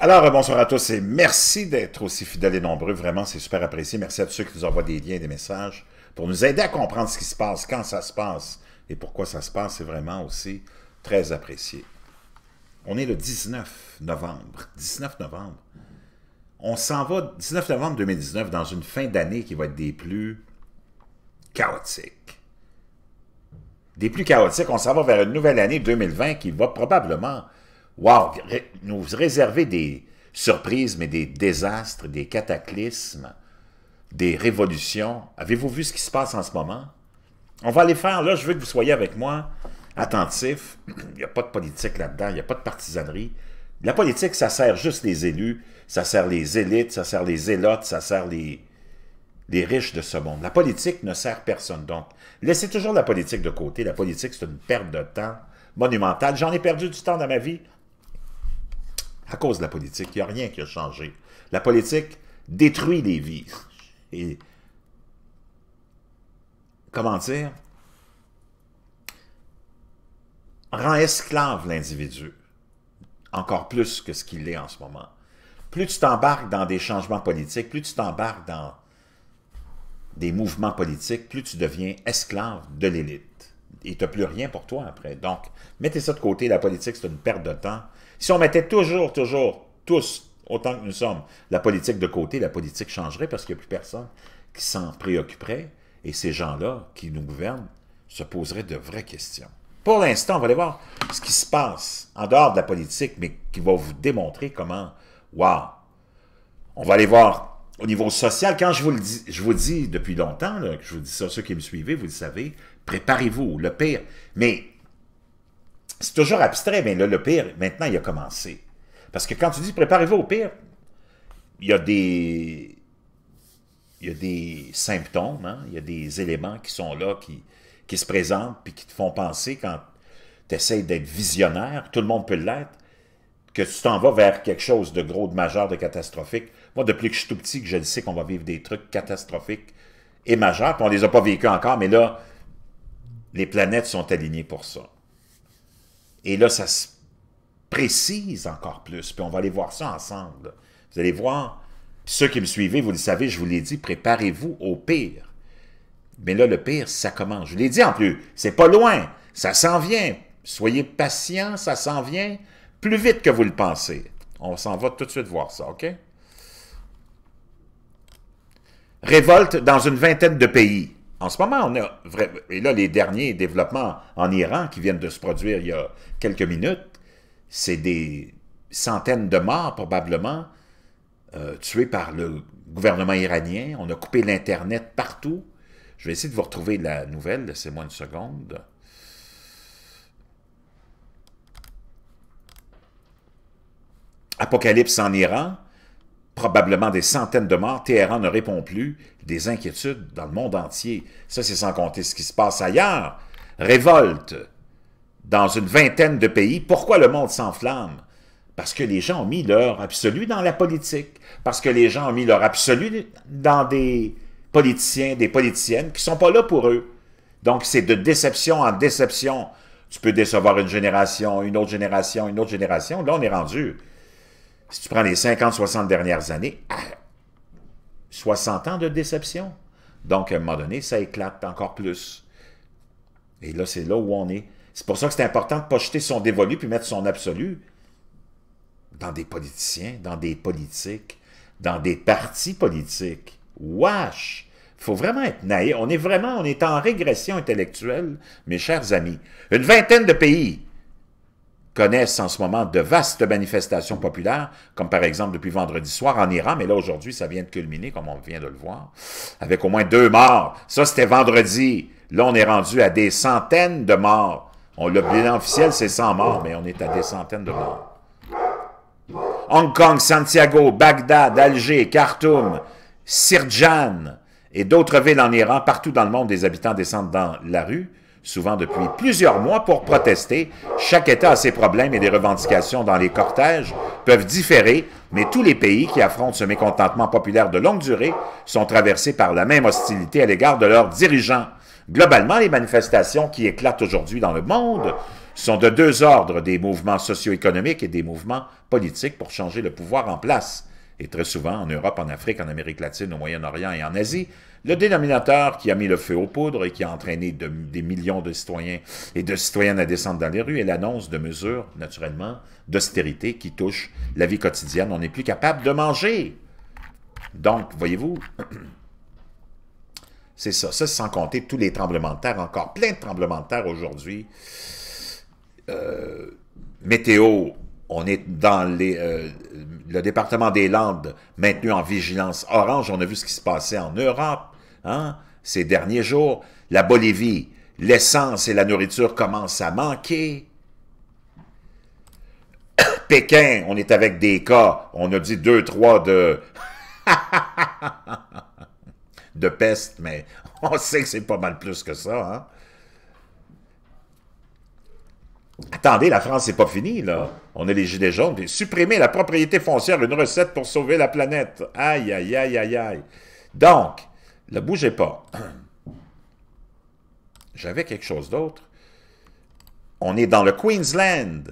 Alors, bonsoir à tous et merci d'être aussi fidèles et nombreux. Vraiment, c'est super apprécié. Merci à tous ceux qui nous envoient des liens, et des messages pour nous aider à comprendre ce qui se passe, quand ça se passe et pourquoi ça se passe. C'est vraiment aussi très apprécié. On est le 19 novembre. 19 novembre. On s'en va, 19 novembre 2019, dans une fin d'année qui va être des plus chaotiques. Des plus chaotiques. On s'en va vers une nouvelle année 2020 qui va probablement wow, nous réservez des surprises, mais des désastres, des cataclysmes, des révolutions. Avez-vous vu ce qui se passe en ce moment? On va aller faire, là, je veux que vous soyez avec moi, attentifs. Il n'y a pas de politique là-dedans, il n'y a pas de partisanerie. La politique, ça sert juste les élus, ça sert les élites, ça sert les élotes, ça sert les, les riches de ce monde. La politique ne sert personne. Donc, laissez toujours la politique de côté. La politique, c'est une perte de temps monumentale. J'en ai perdu du temps dans ma vie à cause de la politique. Il n'y a rien qui a changé. La politique détruit des vies. Et comment dire, rend esclave l'individu, encore plus que ce qu'il est en ce moment. Plus tu t'embarques dans des changements politiques, plus tu t'embarques dans des mouvements politiques, plus tu deviens esclave de l'élite. Et tu n'as plus rien pour toi après. Donc, mettez ça de côté, la politique, c'est une perte de temps. Si on mettait toujours, toujours, tous, autant que nous sommes, la politique de côté, la politique changerait parce qu'il n'y a plus personne qui s'en préoccuperait et ces gens-là qui nous gouvernent se poseraient de vraies questions. Pour l'instant, on va aller voir ce qui se passe en dehors de la politique, mais qui va vous démontrer comment, waouh, on va aller voir au niveau social. Quand je vous le dis, je vous dis depuis longtemps, je vous dis ça, ceux qui me suivez, vous le savez, préparez-vous, le pire. Mais c'est toujours abstrait, mais là, le pire, maintenant, il a commencé. Parce que quand tu dis préparez-vous au pire, il y a des. Il y a des symptômes, hein. il y a des éléments qui sont là, qui, qui se présentent, puis qui te font penser quand tu essaies d'être visionnaire, tout le monde peut l'être, que tu t'en vas vers quelque chose de gros, de majeur, de catastrophique. Moi, depuis que je suis tout petit, que je sais qu'on va vivre des trucs catastrophiques et majeurs, puis on ne les a pas vécus encore, mais là, les planètes sont alignées pour ça. Et là, ça se précise encore plus. Puis on va aller voir ça ensemble. Vous allez voir, ceux qui me suivaient. vous le savez, je vous l'ai dit, préparez-vous au pire. Mais là, le pire, ça commence. Je vous l'ai dit en plus, c'est pas loin, ça s'en vient. Soyez patients, ça s'en vient plus vite que vous le pensez. On s'en va tout de suite voir ça, OK? Révolte dans une vingtaine de pays. En ce moment, on a... et là, les derniers développements en Iran qui viennent de se produire il y a quelques minutes, c'est des centaines de morts probablement euh, tués par le gouvernement iranien. On a coupé l'Internet partout. Je vais essayer de vous retrouver la nouvelle. Laissez-moi une seconde. Apocalypse en Iran probablement des centaines de morts, Téhéran ne répond plus, des inquiétudes dans le monde entier. Ça, c'est sans compter ce qui se passe ailleurs. Révolte dans une vingtaine de pays. Pourquoi le monde s'enflamme? Parce que les gens ont mis leur absolu dans la politique, parce que les gens ont mis leur absolu dans des politiciens, des politiciennes qui ne sont pas là pour eux. Donc, c'est de déception en déception. Tu peux décevoir une génération, une autre génération, une autre génération. Là, on est rendu si tu prends les 50, 60 dernières années, 60 ah, ans de déception. Donc, à un moment donné, ça éclate encore plus. Et là, c'est là où on est. C'est pour ça que c'est important de ne pas jeter son dévolu puis mettre son absolu dans des politiciens, dans des politiques, dans des partis politiques. Wesh! faut vraiment être naïf. On est vraiment, on est en régression intellectuelle, mes chers amis. Une vingtaine de pays connaissent en ce moment de vastes manifestations populaires, comme par exemple depuis vendredi soir en Iran, mais là aujourd'hui ça vient de culminer, comme on vient de le voir, avec au moins deux morts. Ça c'était vendredi. Là on est rendu à des centaines de morts. On, le bilan officiel c'est 100 morts, mais on est à des centaines de morts. Hong Kong, Santiago, Bagdad, Alger, Khartoum, Sirjan et d'autres villes en Iran, partout dans le monde, des habitants descendent dans la rue souvent depuis plusieurs mois, pour protester. Chaque État a ses problèmes et des revendications dans les cortèges peuvent différer, mais tous les pays qui affrontent ce mécontentement populaire de longue durée sont traversés par la même hostilité à l'égard de leurs dirigeants. Globalement, les manifestations qui éclatent aujourd'hui dans le monde sont de deux ordres, des mouvements socio-économiques et des mouvements politiques pour changer le pouvoir en place et très souvent en Europe, en Afrique, en Amérique latine, au Moyen-Orient et en Asie, le dénominateur qui a mis le feu aux poudres et qui a entraîné des millions de citoyens et de citoyennes à descendre dans les rues est l'annonce de mesures, naturellement, d'austérité qui touchent la vie quotidienne. On n'est plus capable de manger. Donc, voyez-vous, c'est ça. Ça, sans compter tous les tremblements de terre, encore plein de tremblements de terre aujourd'hui. Euh, météo on est dans les, euh, le département des Landes maintenu en vigilance orange. On a vu ce qui se passait en Europe hein, ces derniers jours. La Bolivie, l'essence et la nourriture commencent à manquer. Pékin, on est avec des cas, on a dit deux, trois de... de peste, mais on sait que c'est pas mal plus que ça. Hein? Attendez, la France, c'est pas fini, là. On a les gilets jaunes. supprimer la propriété foncière, une recette pour sauver la planète. Aïe, aïe, aïe, aïe, aïe. Donc, ne bougez pas. J'avais quelque chose d'autre. On est dans le Queensland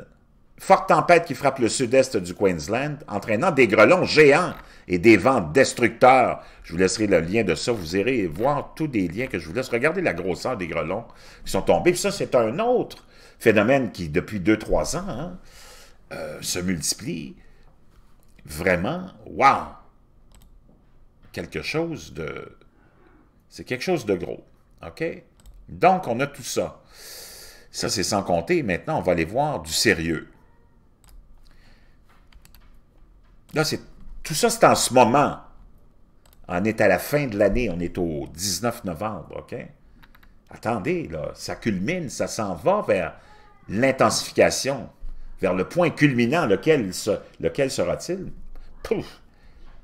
forte tempête qui frappe le sud-est du Queensland, entraînant des grelons géants et des vents destructeurs. Je vous laisserai le lien de ça. Vous irez voir tous des liens que je vous laisse. Regardez la grosseur des grelons qui sont tombés. Puis ça, c'est un autre phénomène qui, depuis 2-3 ans, hein, euh, se multiplie. Vraiment, wow! Quelque chose de... C'est quelque chose de gros, OK? Donc, on a tout ça. Ça, c'est sans compter. Maintenant, on va aller voir du sérieux. Là, c'est tout ça, c'est en ce moment. On est à la fin de l'année, on est au 19 novembre, OK? Attendez, là, ça culmine, ça s'en va vers l'intensification, vers le point culminant, lequel, sera-t-il? Pouf!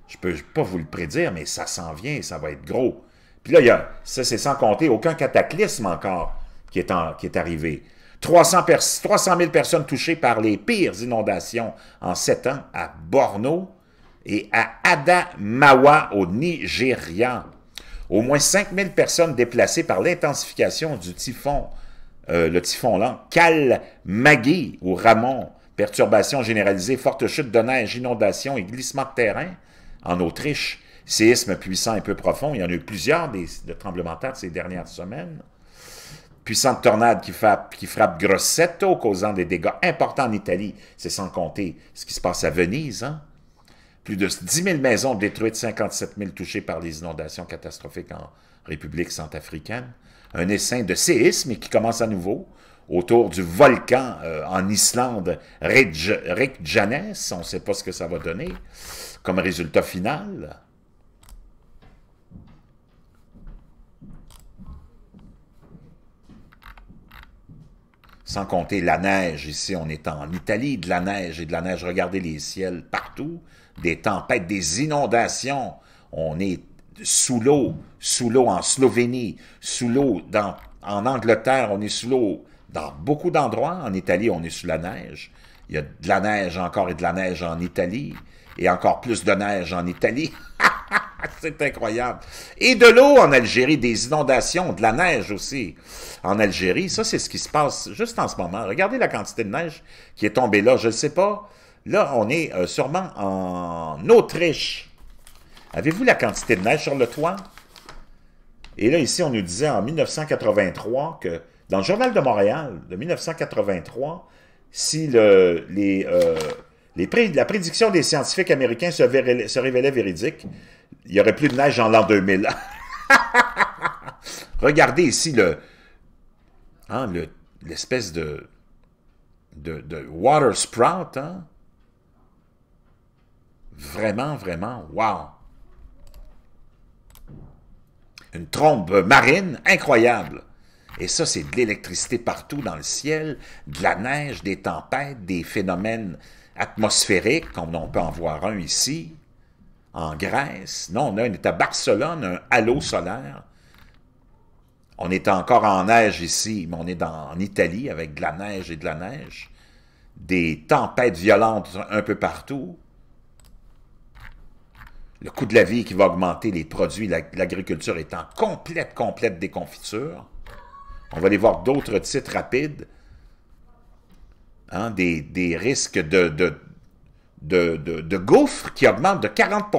Je peux pas vous le prédire, mais ça s'en vient, ça va être gros. Puis là, il y a, ça c'est sans compter aucun cataclysme encore qui est arrivé. 300, 300 000 personnes touchées par les pires inondations en sept ans à Borno et à Adamawa au Nigeria. Au moins 5 000 personnes déplacées par l'intensification du typhon, euh, le typhon lent, Kalmagui au Ramon. Perturbations généralisées, forte chute de neige, inondations et glissements de terrain en Autriche. séisme puissant et peu profond. Il y en a eu plusieurs de tremblements de terre ces dernières semaines puissante tornade qui frappe, qui frappe Grosseto, causant des dégâts importants en Italie. C'est sans compter ce qui se passe à Venise. Hein? Plus de 10 000 maisons détruites, 57 000 touchées par les inondations catastrophiques en République centrafricaine. Un essaim de séisme qui commence à nouveau autour du volcan euh, en Islande, Reykjanes. On ne sait pas ce que ça va donner comme résultat final. Sans compter la neige, ici on est en Italie, de la neige et de la neige, regardez les ciels partout, des tempêtes, des inondations, on est sous l'eau, sous l'eau en Slovénie, sous l'eau en Angleterre, on est sous l'eau dans beaucoup d'endroits, en Italie on est sous la neige, il y a de la neige encore et de la neige en Italie, et encore plus de neige en Italie. c'est incroyable. Et de l'eau en Algérie, des inondations, de la neige aussi en Algérie. Ça, c'est ce qui se passe juste en ce moment. Regardez la quantité de neige qui est tombée là. Je ne sais pas. Là, on est euh, sûrement en Autriche. Avez-vous la quantité de neige sur le toit? Et là, ici, on nous disait en 1983 que, dans le Journal de Montréal de 1983, si euh, la prédiction des scientifiques américains se révélait véridique, il n'y aurait plus de neige en l'an 2000. Regardez ici hein, le, l'espèce de, de, de, water sprout. Hein? Vraiment, vraiment, wow! Une trombe marine incroyable. Et ça, c'est de l'électricité partout dans le ciel, de la neige, des tempêtes, des phénomènes atmosphériques, comme on peut en voir un ici en Grèce. Non, on est à Barcelone, un halo solaire. On est encore en neige ici, mais on est en Italie avec de la neige et de la neige. Des tempêtes violentes un peu partout. Le coût de la vie qui va augmenter, les produits, l'agriculture est en complète, complète déconfiture. On va aller voir d'autres titres rapides. Hein, des, risques de de, gouffres qui augmentent de 40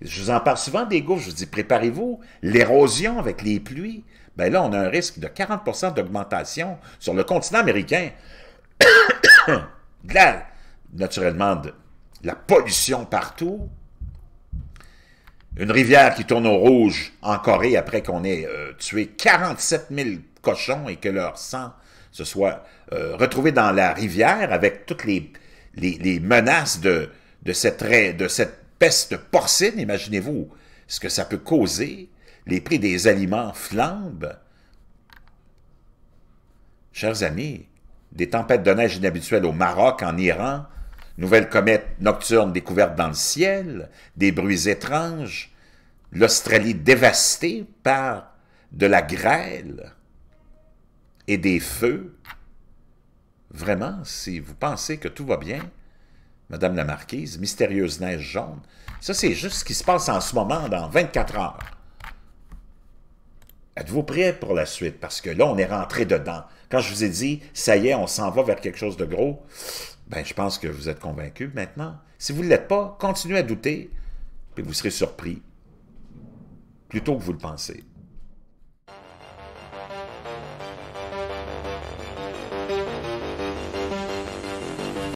Je vous en parle souvent des gouffres, je vous dis préparez-vous, l'érosion avec les pluies. bien là, on a un risque de 40 d'augmentation sur le continent américain. naturellement, de la pollution partout. Une rivière qui tourne au rouge en Corée après qu'on ait euh, tué 47 000 cochons et que leur sang se soit euh, retrouvé dans la rivière avec toutes les, les, menaces de, cette, de cette peste porcine, imaginez-vous ce que ça peut causer, les prix des aliments flambent. Chers amis, des tempêtes de neige inhabituelles au Maroc, en Iran, nouvelles comètes nocturnes découvertes dans le ciel, des bruits étranges, l'Australie dévastée par de la grêle et des feux. Vraiment, si vous pensez que tout va bien, Madame la Marquise, mystérieuse neige jaune, ça c'est juste ce qui se passe en ce moment dans 24 heures. Êtes-vous prêt pour la suite? Parce que là, on est rentré dedans. Quand je vous ai dit, ça y est, on s'en va vers quelque chose de gros, ben, je pense que vous êtes convaincu maintenant. Si vous ne l'êtes pas, continuez à douter, puis vous serez surpris, plutôt que vous le pensez.